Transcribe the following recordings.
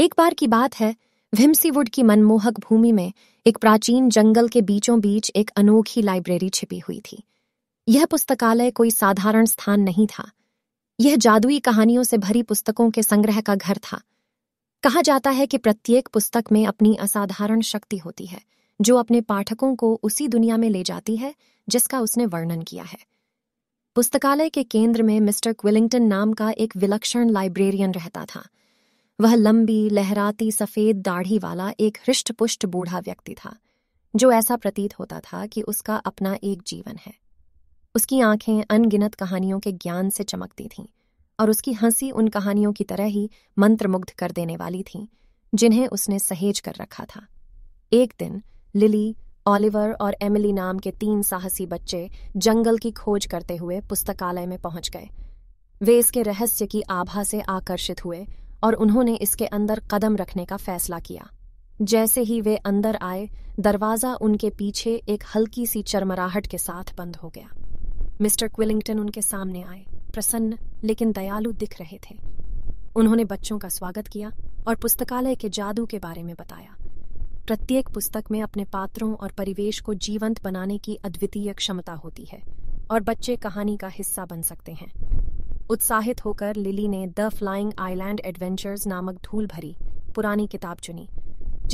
एक बार की बात है भिमसीवुड की मनमोहक भूमि में एक प्राचीन जंगल के बीचों बीच एक अनोखी लाइब्रेरी छिपी हुई थी यह पुस्तकालय कोई साधारण स्थान नहीं था यह जादुई कहानियों से भरी पुस्तकों के संग्रह का घर था कहा जाता है कि प्रत्येक पुस्तक में अपनी असाधारण शक्ति होती है जो अपने पाठकों को उसी दुनिया में ले जाती है जिसका उसने वर्णन किया है पुस्तकालय के केंद्र में मिस्टर क्विलिंगटन नाम का एक विलक्षण लाइब्रेरियन रहता था वह लंबी लहराती सफेद दाढ़ी वाला एक हृष्टपुष्ट बूढ़ा व्यक्ति था जो ऐसा प्रतीत होता था कि उसका अपना एक जीवन है उसकी आंखें अनगिनत कहानियों के ज्ञान से चमकती थीं और उसकी हंसी उन कहानियों की तरह ही मंत्रमुग्ध कर देने वाली थी जिन्हें उसने सहेज कर रखा था एक दिन लिली ऑलिवर और एमिली नाम के तीन साहसी बच्चे जंगल की खोज करते हुए पुस्तकालय में पहुंच गए वे इसके रहस्य की आभा से आकर्षित हुए और उन्होंने इसके अंदर कदम रखने का फैसला किया जैसे ही वे अंदर आए दरवाज़ा उनके पीछे एक हल्की सी चरमराहट के साथ बंद हो गया मिस्टर क्विलिंगटन उनके सामने आए प्रसन्न लेकिन दयालु दिख रहे थे उन्होंने बच्चों का स्वागत किया और पुस्तकालय के जादू के बारे में बताया प्रत्येक पुस्तक में अपने पात्रों और परिवेश को जीवंत बनाने की अद्वितीय क्षमता होती है और बच्चे कहानी का हिस्सा बन सकते हैं उत्साहित होकर लिली ने द फ्लाइंग आइलैंड एडवेंचर्स नामक धूल भरी पुरानी किताब चुनी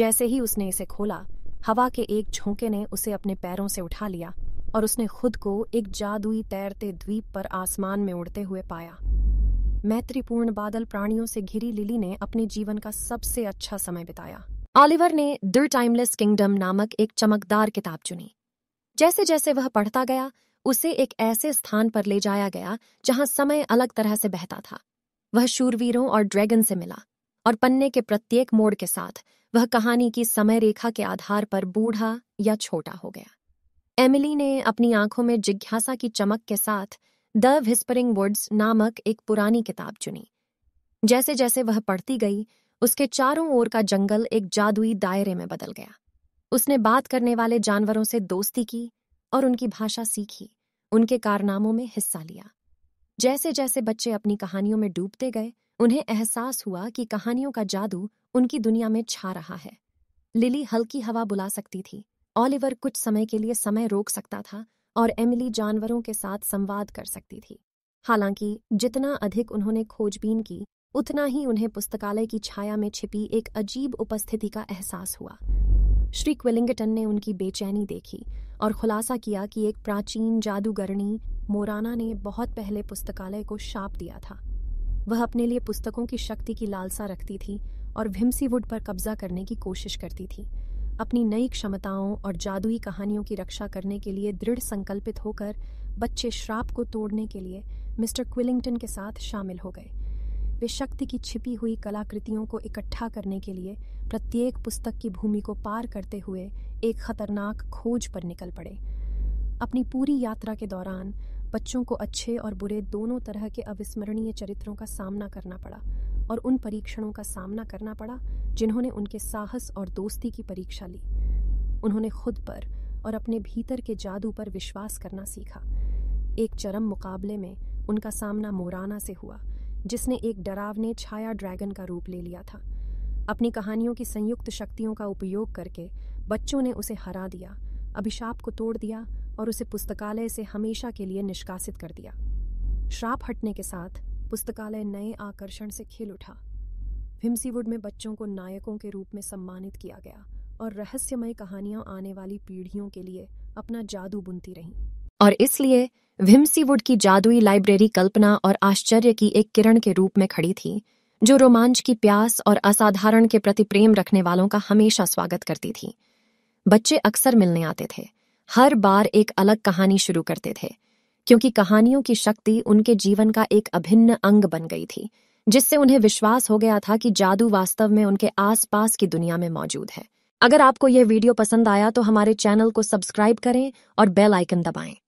जैसे ही उसने इसे खोला हवा के एक झोंके ने उसे अपने पैरों से उठा लिया और उसने खुद को एक जादुई तैरते द्वीप पर आसमान में उड़ते हुए पाया मैत्रीपूर्ण बादल प्राणियों से घिरी लिली ने अपने जीवन का सबसे अच्छा समय बिताया ऑलिवर ने द टाइमलेस किंगडम नामक एक चमकदार किताब चुनी जैसे जैसे वह पढ़ता गया उसे एक ऐसे स्थान पर ले जाया गया जहां समय अलग तरह से बहता था वह शूरवीरों और ड्रैगन से मिला और पन्ने के प्रत्येक मोड़ के साथ वह कहानी की समय रेखा के आधार पर बूढ़ा या छोटा हो गया एमिली ने अपनी आंखों में जिज्ञासा की चमक के साथ द विस्परिंग वुड्स नामक एक पुरानी किताब चुनी जैसे जैसे वह पढ़ती गई उसके चारों ओर का जंगल एक जादुई दायरे में बदल गया उसने बात करने वाले जानवरों से दोस्ती की और उनकी भाषा सीखी उनके कारनामों में हिस्सा लिया जैसे जैसे बच्चे अपनी कहानियों में डूबते गए उन्हें एहसास हुआ कि कहानियों का जादू उनकी दुनिया में छा रहा है लिली हल्की हवा बुला सकती थी ऑलिवर कुछ समय के लिए समय रोक सकता था और एमिली जानवरों के साथ संवाद कर सकती थी हालांकि जितना अधिक उन्होंने खोजबीन की उतना ही उन्हें पुस्तकालय की छाया में छिपी एक अजीब उपस्थिति का एहसास हुआ श्री क्विलिंगटन ने उनकी बेचैनी देखी और खुलासा किया कि एक प्राचीन जादूगरणी मोराना ने बहुत पहले पुस्तकालय को शाप दिया था वह अपने लिए पुस्तकों की शक्ति की लालसा रखती थी और भिमसी वुड पर कब्जा करने की कोशिश करती थी अपनी नई क्षमताओं और जादुई कहानियों की रक्षा करने के लिए दृढ़ संकल्पित होकर बच्चे श्राप को तोड़ने के लिए मिस्टर क्विलिंगटन के साथ शामिल हो गए वे शक्ति की छिपी हुई कलाकृतियों को इकट्ठा करने के लिए प्रत्येक पुस्तक की भूमि को पार करते हुए एक खतरनाक खोज पर निकल पड़े अपनी पूरी यात्रा के दौरान बच्चों को अच्छे और बुरे दोनों तरह के अविस्मरणीय चरित्रों का सामना करना पड़ा और उन परीक्षणों का सामना करना पड़ा जिन्होंने उनके साहस और दोस्ती की परीक्षा ली उन्होंने खुद पर और अपने भीतर के जादू पर विश्वास करना सीखा एक चरम मुकाबले में उनका सामना मोराना से हुआ जिसने एक डरावने छाया ड्रैगन का रूप ले लिया था अपनी कहानियों की संयुक्त शक्तियों का उपयोग करके बच्चों ने उसे हरा दिया अभिशाप को तोड़ दिया और उसे पुस्तकालय से हमेशा के लिए निष्कासित कर दिया श्राप हटने के साथ पुस्तकालय नए आकर्षण से खिल उठा भिमसीवुड में बच्चों को नायकों के रूप में सम्मानित किया गया और रहस्यमय कहानियां आने वाली पीढ़ियों के लिए अपना जादू बुनती रहीं और इसलिए भिमसीवुड की जादुई लाइब्रेरी कल्पना और आश्चर्य की एक किरण के रूप में खड़ी थी जो रोमांच की प्यास और असाधारण के प्रति प्रेम रखने वालों का हमेशा स्वागत करती थी बच्चे अक्सर मिलने आते थे हर बार एक अलग कहानी शुरू करते थे क्योंकि कहानियों की शक्ति उनके जीवन का एक अभिन्न अंग बन गई थी जिससे उन्हें विश्वास हो गया था कि जादू वास्तव में उनके आसपास की दुनिया में मौजूद है अगर आपको यह वीडियो पसंद आया तो हमारे चैनल को सब्सक्राइब करें और बेल आइकन दबाएं